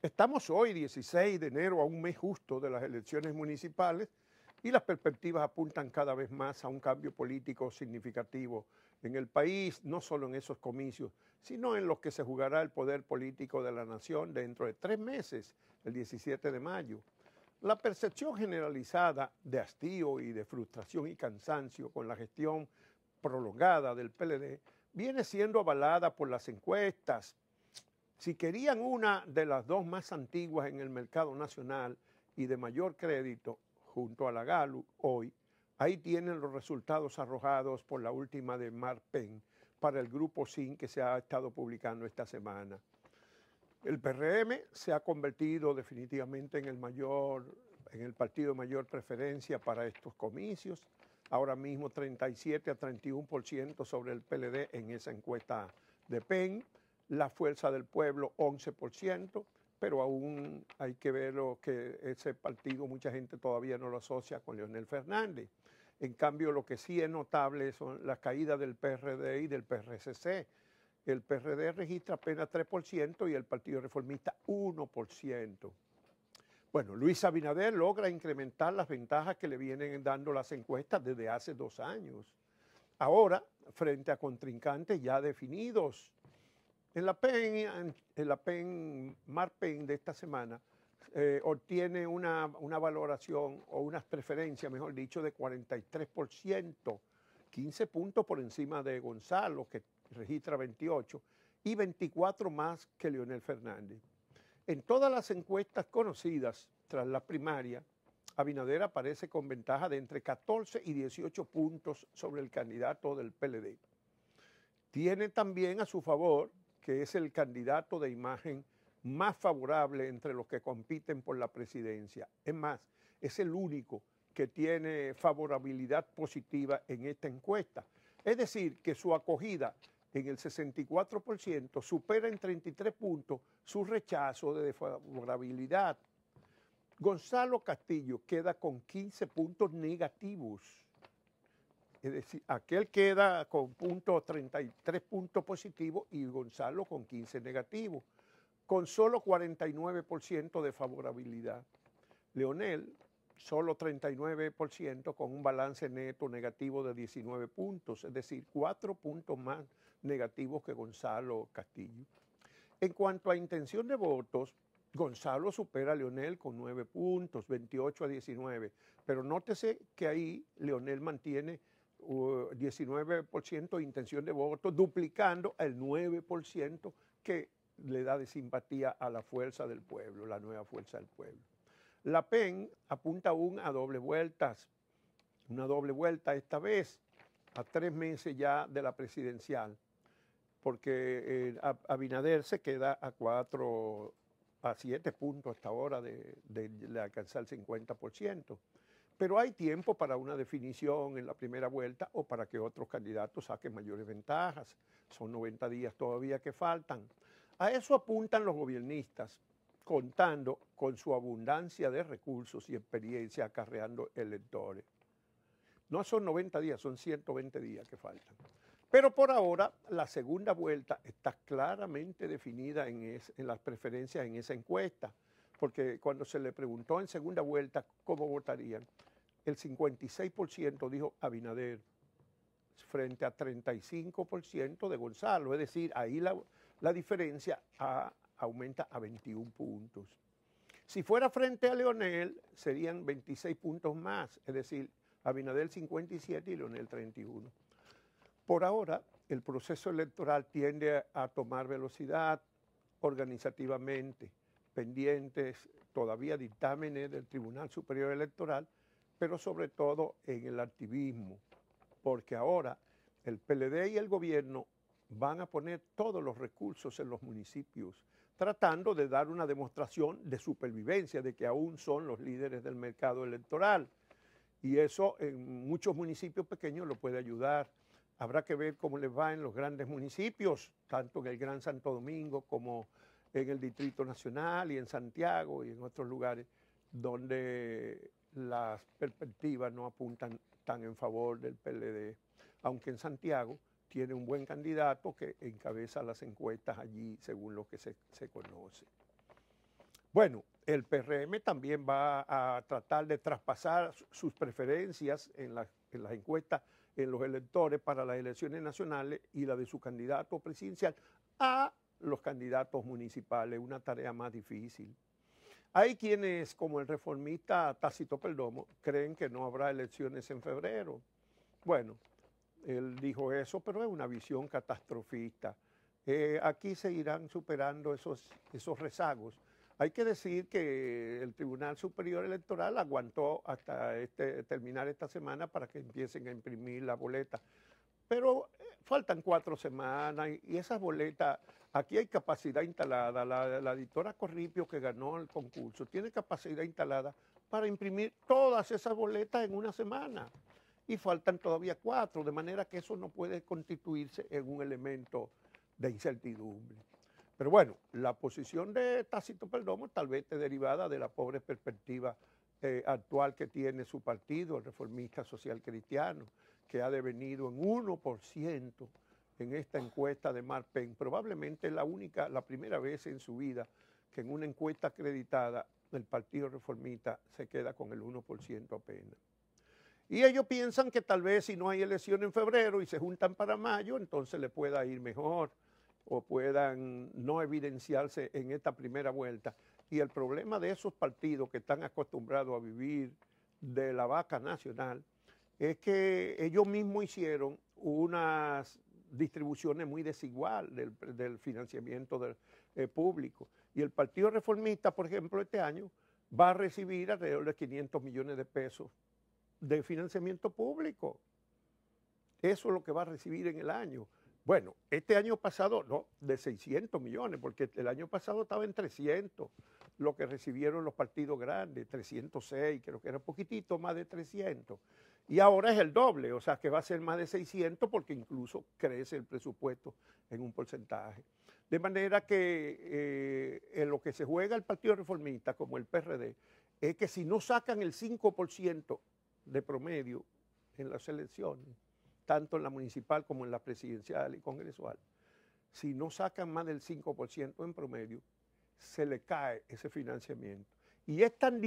Estamos hoy, 16 de enero, a un mes justo de las elecciones municipales y las perspectivas apuntan cada vez más a un cambio político significativo en el país, no solo en esos comicios, sino en los que se jugará el poder político de la nación dentro de tres meses, el 17 de mayo. La percepción generalizada de hastío y de frustración y cansancio con la gestión prolongada del PLD viene siendo avalada por las encuestas, si querían una de las dos más antiguas en el mercado nacional y de mayor crédito, junto a la Galu, hoy, ahí tienen los resultados arrojados por la última de penn para el grupo SIN que se ha estado publicando esta semana. El PRM se ha convertido definitivamente en el mayor, en el partido mayor preferencia para estos comicios. Ahora mismo 37 a 31% sobre el PLD en esa encuesta de PEN la fuerza del pueblo 11%, pero aún hay que ver lo que ese partido, mucha gente todavía no lo asocia con Leonel Fernández. En cambio, lo que sí es notable son las caídas del PRD y del PRCC. El PRD registra apenas 3% y el Partido Reformista 1%. Bueno, Luis Abinader logra incrementar las ventajas que le vienen dando las encuestas desde hace dos años. Ahora, frente a contrincantes ya definidos, en la PEN, en la PEN MARPEN de esta semana, eh, obtiene una, una, valoración o unas preferencias, mejor dicho, de 43%, 15 puntos por encima de Gonzalo, que registra 28, y 24 más que Leonel Fernández. En todas las encuestas conocidas tras la primaria, Abinader aparece con ventaja de entre 14 y 18 puntos sobre el candidato del PLD. Tiene también a su favor que es el candidato de imagen más favorable entre los que compiten por la presidencia. Es más, es el único que tiene favorabilidad positiva en esta encuesta. Es decir, que su acogida en el 64% supera en 33 puntos su rechazo de desfavorabilidad. Gonzalo Castillo queda con 15 puntos negativos es decir, aquel queda con punto 33 puntos positivos y Gonzalo con 15 negativos, con solo 49% de favorabilidad. Leonel solo 39% con un balance neto negativo de 19 puntos, es decir, 4 puntos más negativos que Gonzalo Castillo. En cuanto a intención de votos, Gonzalo supera a Leonel con 9 puntos, 28 a 19, pero nótese que ahí Leonel mantiene 19% de intención de voto, duplicando el 9% que le da de simpatía a la fuerza del pueblo, la nueva fuerza del pueblo. La PEN apunta aún a doble vueltas, una doble vuelta esta vez, a tres meses ya de la presidencial, porque eh, Abinader se queda a cuatro, a siete puntos hasta ahora de alcanzar el 50%. Pero hay tiempo para una definición en la primera vuelta o para que otros candidatos saquen mayores ventajas. Son 90 días todavía que faltan. A eso apuntan los gobiernistas, contando con su abundancia de recursos y experiencia acarreando electores. No son 90 días, son 120 días que faltan. Pero por ahora la segunda vuelta está claramente definida en, las preferencias en esa encuesta, porque cuando se le preguntó en segunda vuelta cómo votarían, el 56% dijo Abinader frente a 35% de Gonzalo. Es decir, ahí la, diferencia aumenta a 21 puntos. Si fuera frente a Leonel, serían 26 puntos más, es decir, Abinader 57 y Leonel 31. Por ahora, el proceso electoral tiende a tomar velocidad organizativamente, pendientes todavía dictámenes del Tribunal Superior Electoral pero sobre todo en el activismo, porque ahora el PLD y el gobierno van a poner todos los recursos en los municipios, tratando de dar una demostración de supervivencia, de que aún son los líderes del mercado electoral. Y eso en muchos municipios pequeños lo puede ayudar. Habrá que ver cómo les va en los grandes municipios, tanto en el Gran Santo Domingo como en el Distrito Nacional y en Santiago y en otros lugares donde las perspectivas no apuntan tan en favor del PLD, aunque en Santiago tiene un buen candidato que encabeza las encuestas allí según lo que se, conoce. Bueno, el PRM también va a tratar de traspasar sus preferencias en, en las encuestas en los electores para las elecciones nacionales y la de su candidato presidencial a los candidatos municipales, una tarea más difícil. Hay quienes, como el reformista Tácito Perdomo, creen que no habrá elecciones en febrero. Bueno, él dijo eso, pero es una visión catastrofista. Eh, aquí se irán superando esos, esos rezagos. Hay que decir que el Tribunal Superior Electoral aguantó hasta este, terminar esta semana para que empiecen a imprimir la boleta. Pero faltan cuatro semanas y, esas boletas, aquí hay capacidad instalada, la, editora Corripio que ganó el concurso tiene capacidad instalada para imprimir todas esas boletas en una semana y faltan todavía cuatro, de manera que eso no puede constituirse en un elemento de incertidumbre. Pero bueno, la posición de Tácito Perdomo tal vez derivada de la pobre perspectiva eh, actual que tiene su partido, el Reformista Social Cristiano, que ha devenido en 1% en esta encuesta de Marpen, probablemente la única, la primera vez en su vida que en una encuesta acreditada el Partido Reformista se queda con el 1% apenas. Y ellos piensan que tal vez si no hay elección en febrero y se juntan para mayo, entonces le pueda ir mejor o puedan no evidenciarse en esta primera vuelta. Y el problema de esos partidos que están acostumbrados a vivir de la vaca nacional es que ellos mismos hicieron unas distribuciones muy desigual del, financiamiento eh, público. Y el Partido Reformista, por ejemplo, este año va a recibir alrededor de 500 millones de pesos de financiamiento público. Eso es lo que va a recibir en el año. Bueno, este año pasado, no, de 600 millones, porque el año pasado estaba en 300, lo que recibieron los partidos grandes, 306, creo que era poquitito más de 300. Y ahora es el doble, o sea que va a ser más de 600 porque incluso crece el presupuesto en un porcentaje. De manera que eh, en lo que se juega el Partido Reformista, como el PRD, es que si no sacan el 5% de promedio en las elecciones, tanto en la municipal como en la presidencial y congresual, si no sacan más del 5% en promedio, se le cae ese financiamiento. Y es tan,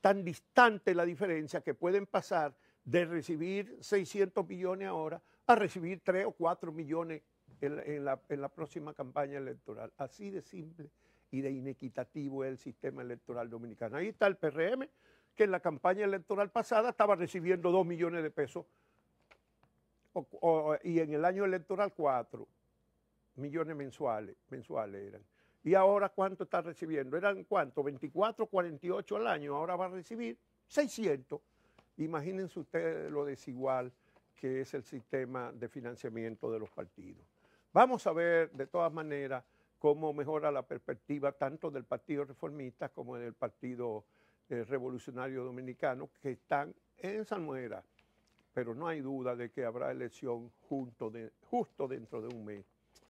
tan distante la diferencia que pueden pasar de recibir 600 millones ahora a recibir 3 o 4 millones en en la, próxima campaña electoral. Así de simple y de inequitativo es el sistema electoral dominicano. Ahí está el PRM, que en la campaña electoral pasada estaba recibiendo 2 millones de pesos y en el año electoral 4 millones mensuales, mensuales eran. ¿Y ahora cuánto está recibiendo? ¿Eran cuánto? 24, 48 al año. Ahora va a recibir 600. Imagínense ustedes lo desigual que es el sistema de financiamiento de los partidos. Vamos a ver de todas maneras cómo mejora la perspectiva tanto del Partido Reformista como del Partido eh, Revolucionario Dominicano que están en San pero no hay duda de que habrá elección justo dentro de un mes.